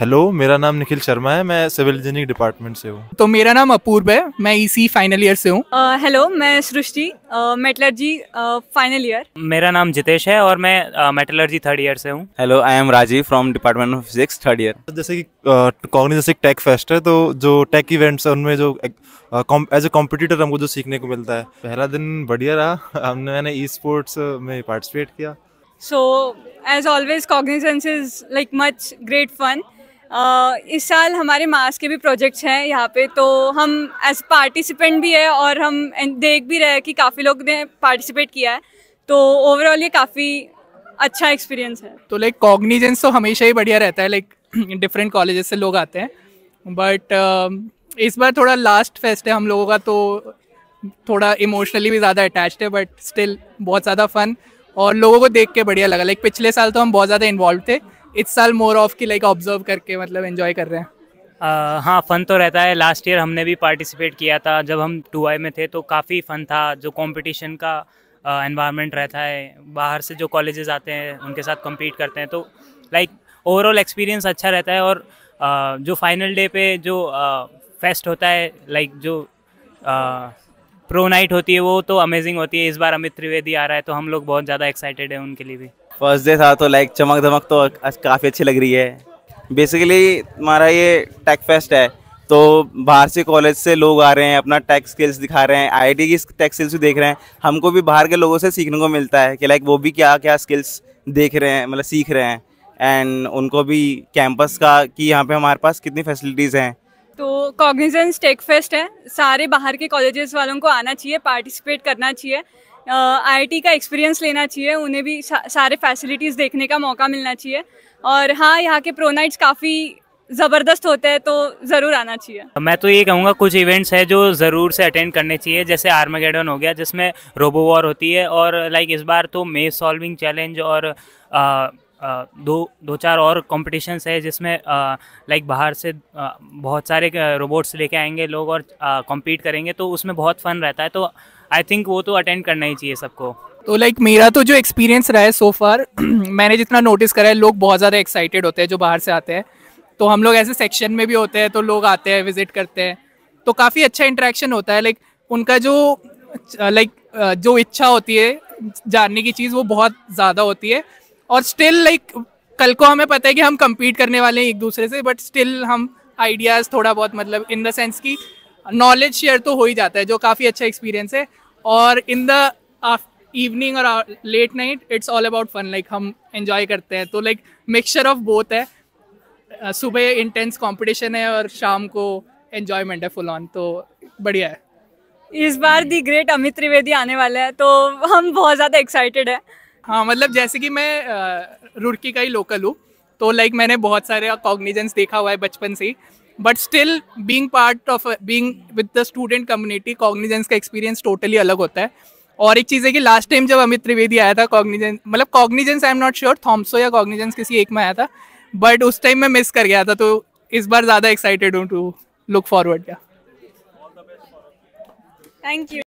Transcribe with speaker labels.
Speaker 1: hello मेरा नाम निखिल शर्मा है मैं सिविल इंजीनियरिंग डिपार्टमेंट से हूँ
Speaker 2: तो मेरा नाम अपूर्व है मैं इसी फाइनल ईयर से हूँ
Speaker 3: हेलो uh, मैं सृष्टि मेटलर्जी फाइनल ईयर
Speaker 1: मेरा नाम जितेश है और मैं मेटलर्जी थर्ड ईयर से हूँ hello I am Rajeev from department of physics third year जैसे की कॉग्निज जैसे टेक फेस्ट है तो जो टेक इवेंट्स है उनमें जो एज ए कॉम्पिटिटर हमको जो सीखने को मिलता है पहला दिन बढ़िया रहा हमने मैंने ई स्पोर्ट्स में पार्टिसिपेट किया
Speaker 3: so as always Cognizance is like much great fun इस साल हमारे मास के भी प्रोजेक्ट्स हैं यहाँ पे तो हम एज पार्टिसिपेंट भी है और हम देख भी रहे हैं कि काफ़ी लोग ने पार्टिसिपेट किया है तो ओवरऑल ये काफ़ी अच्छा एक्सपीरियंस है
Speaker 2: तो लाइक कॉग्निजेंस तो हमेशा ही बढ़िया रहता है लाइक डिफरेंट कॉलेज से लोग आते हैं बट uh, um, इस बार थोड़ा लास्ट फेस्ट है हम लोगों का तो थोड़ा इमोशनली भी ज़्यादा अटैच है बट स्टिल बहुत ज़्यादा फन और लोगों को देख के बढ़िया लगा लाइक पिछले साल तो हम बहुत ज़्यादा इन्वॉल्व थे इस साल मोर ऑफ की लाइक ऑब्जर्व करके मतलब एंजॉय कर रहे हैं
Speaker 1: आ, हाँ फ़न तो रहता है लास्ट ईयर हमने भी पार्टिसिपेट किया था जब हम टू में थे तो काफ़ी फ़न था जो कॉम्पिटिशन का इन्वामेंट रहता है बाहर से जो कॉलेजेस आते हैं उनके साथ कम्पीट करते हैं तो लाइक ओवरऑल एक्सपीरियंस अच्छा रहता है और आ, जो फाइनल डे पे जो आ, फेस्ट होता है लाइक जो प्रो नाइट होती है वो तो अमेजिंग होती है इस बार अमित त्रिवेदी आ रहा है तो हम लोग बहुत ज़्यादा एक्साइटेड है उनके लिए भी फर्स्ट डे था तो लाइक चमक धमक तो काफ़ी अच्छी लग रही है बेसिकली हमारा ये टेक फेस्ट है तो बाहर से कॉलेज से लोग आ रहे हैं अपना टेक स्किल्स दिखा रहे हैं आईआईटी की टेक स्किल्स भी देख रहे हैं हमको भी बाहर के लोगों से सीखने को मिलता है कि लाइक वो भी क्या क्या स्किल्स देख रहे हैं मतलब सीख रहे हैं एंड उनको भी कैंपस का कि यहाँ पे हमारे पास कितनी फैसिलिटीज़ हैं
Speaker 3: कॉग्निजेंस टेक फेस्ट है सारे बाहर के कॉलेजेस वालों को आना चाहिए पार्टिसिपेट करना चाहिए आईआईटी का एक्सपीरियंस लेना चाहिए उन्हें भी सा, सारे फैसिलिटीज़ देखने का मौका मिलना चाहिए और हाँ यहाँ के प्रोनाइट्स काफ़ी ज़बरदस्त होते हैं तो ज़रूर आना चाहिए
Speaker 1: मैं तो ये कहूँगा कुछ इवेंट्स हैं जो ज़रूर से अटेंड करने चाहिए जैसे आर्मागेडन हो गया जिसमें रोबो वॉर होती है और लाइक इस बार तो मे सॉल्विंग चैलेंज और आ, दो दो चार और कॉम्पिटिशन्स है जिसमें लाइक बाहर से बहुत सारे रोबोट्स लेके आएंगे लोग और कॉम्पीट करेंगे तो उसमें बहुत फ़न रहता है तो आई थिंक वो तो अटेंड करना ही चाहिए सबको
Speaker 2: तो लाइक like, मेरा तो जो एक्सपीरियंस रहा है सो फार मैंने जितना नोटिस करा है लोग बहुत ज़्यादा एक्साइटेड होते हैं जो बाहर से आते हैं तो हम लोग ऐसे सेक्शन में भी होते हैं तो लोग आते हैं विजिट करते हैं तो काफ़ी अच्छा इंटरेक्शन होता है लाइक उनका जो लाइक जो इच्छा होती है जानने की चीज़ वो बहुत ज़्यादा होती है और स्टिल लाइक like, कल को हमें पता है कि हम कम्पीट करने वाले हैं एक दूसरे से बट स्टिल हम आइडियाज़ थोड़ा बहुत मतलब इन द सेंस कि नॉलेज शेयर तो हो ही जाता है जो काफ़ी अच्छा एक्सपीरियंस है और इन द इवनिंग और late night it's all about fun like हम इन्जॉय करते हैं तो लाइक मिक्सचर ऑफ बोथ है सुबह इंटेंस कॉम्पिटिशन है और शाम को एन्जॉयमेंट है फुल ऑन तो बढ़िया है इस बार दी ग्रेट अमित त्रिवेदी आने वाला है तो हम बहुत ज़्यादा एक्साइटेड हैं हाँ मतलब जैसे कि मैं रुड़की का ही लोकल हूँ तो लाइक like, मैंने बहुत सारे कॉग्निजेंस देखा हुआ है बचपन से but still being part of being with the student community Cognizance का एक्सपीरियंस टोटली अलग होता है और एक चीज़ है कि लास्ट टाइम जब अमित त्रिवेदी आया था कॉग्निजेंस मतलब Cognizance I am not sure Thomso या कॉग्निजेंस किसी एक में आया था बट उस टाइम मैं मिस कर गया था तो इस बार ज़्यादा एक्साइटेड हूँ टू लुक फॉरवर्ड क्या
Speaker 3: थैंक यू